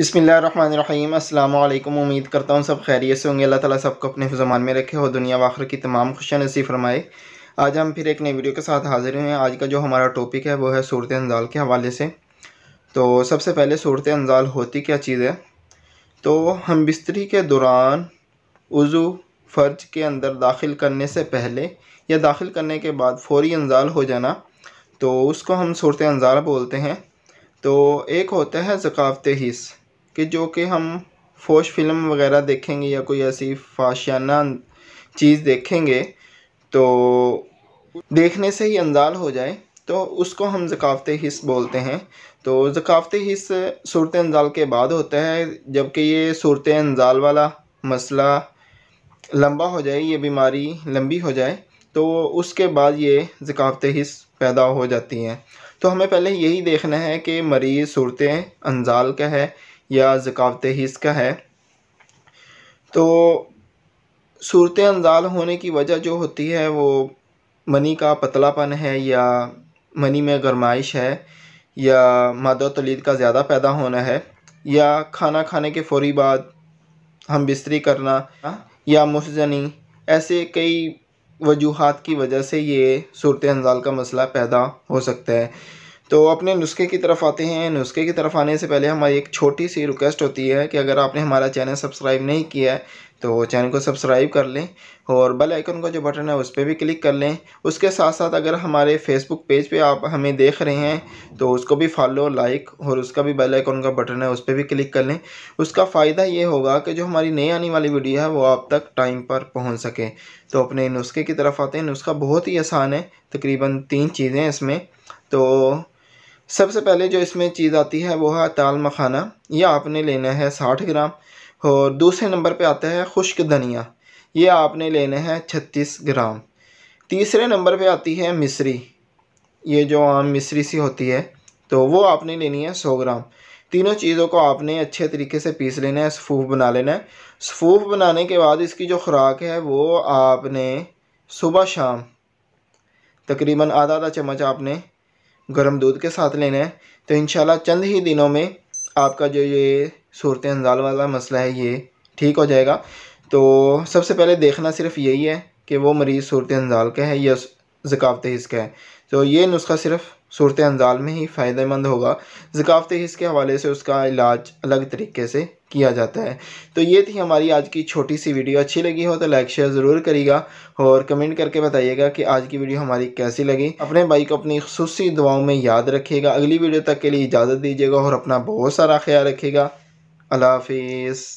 अस्सलाम वालेकुम उम्मीद करता हूँ सब खैरियत से होंगे अल्लाह ताला सबको अपने ज़मान में रखे हो दुनिया वाखर की तमाम खुशियाँ नसीब फरमाए आज हम फिर एक नई वीडियो के साथ हाजिर हुए हैं आज का जो हमारा टॉपिक है वो है सूरत अनजाल के हवाले से तो सबसे पहले सूरत अनजाल होती क्या चीज़ है तो हम बिस्तरी के दौरान उज़ू फ़र्ज के अंदर दाखिल करने से पहले या दाखिल करने के बाद फौरी अनजाल हो जाना तो उसको हम सूरत अनजाल बोलते हैं तो एक होता है ज़कावत हिस्स कि जो कि हम फोश फिल्म वगैरह देखेंगे या कोई ऐसी फाशाना चीज़ देखेंगे तो देखने से ही अंदाल हो जाए तो उसको हम ज़कावत हिस्स बोलते हैं तो जकावत हिस्स सूरत अंजाल के बाद होता है जबकि ये सूरत अंजाल वाला मसला लंबा हो जाए ये बीमारी लंबी हो जाए तो उसके बाद ये ज़कावत हिस्स पैदा हो जाती हैं तो हमें पहले यही देखना है कि मरीज़ सूरत अंजाल का है या जकवत हिस्स का है तो सूरत अंजाल होने की वजह जो होती है वो मनी का पतलापन है या मनी में गरमाइश है या मादा तलीद का ज़्यादा पैदा होना है या खाना खाने के फ़ौरी बाद हम बिस्तरी करना या मुसजनी ऐसे कई वजूहत की वजह से ये सूरत अंजाल का मसला पैदा हो सकता है तो अपने नुस्खे की तरफ आते हैं नुस्खे की तरफ आने से पहले हमारी एक छोटी सी रिक्वेस्ट होती है कि अगर आपने हमारा चैनल सब्सक्राइब नहीं किया है तो चैनल को सब्सक्राइब कर लें और बेल आइकन का जो बटन है उस पर भी क्लिक कर लें उसके साथ साथ अगर हमारे फेसबुक पेज पे आप हमें देख रहे हैं तो उसको भी फॉलो लाइक और उसका भी बेल आइकन का बटन है उस पर भी क्लिक कर लें उसका फ़ायदा ये होगा कि जो हमारी नई आने वाली वीडियो है वो आप तक टाइम पर पहुँच सके तो अपने नुस्खे की तरफ आते हैं नुस्खा बहुत ही आसान है तकरीबन तीन चीज़ें इसमें तो सबसे पहले जो इसमें चीज़ आती है वो है ताल मखाना यह आपने लेना है साठ ग्राम और दूसरे नंबर पे आता है खुश्क धनिया ये आपने लेना है छत्तीस ग्राम तीसरे नंबर पे आती है मिश्री ये जो आम मिश्री सी होती है तो वो आपने लेनी है सौ ग्राम तीनों चीज़ों को आपने अच्छे तरीके से पीस लेना है सफूफ बना लेना है सफूफ बनाने के बाद इसकी जो खुराक है वो आपने सुबह शाम तकरीबन आधा आधा चम्मच आपने गर्म दूध के साथ लेना है तो इन चंद ही दिनों में आपका जो ये सूरत अंजाल वाला मसला है ये ठीक हो जाएगा तो सबसे पहले देखना सिर्फ यही है कि वो मरीज़ सूरत अंजाल का है या ज़कावत हिस्स का है तो ये नुस्खा सिर्फ सूरत अंजाल में ही फ़ायदेमंद होगा ज़काफ़त हिस्स के हवाले से उसका इलाज अलग तरीके से किया जाता है तो ये थी हमारी आज की छोटी सी वीडियो अच्छी लगी हो तो लाइक शेयर ज़रूर करिएगा और कमेंट करके बताइएगा कि आज की वीडियो हमारी कैसी लगी अपने भाई को अपनी खसूस दुआओं में याद रखिएगा अगली वीडियो तक के लिए इजाज़त दीजिएगा और अपना बहुत सारा ख्याल रखिएगा अल्लाफ़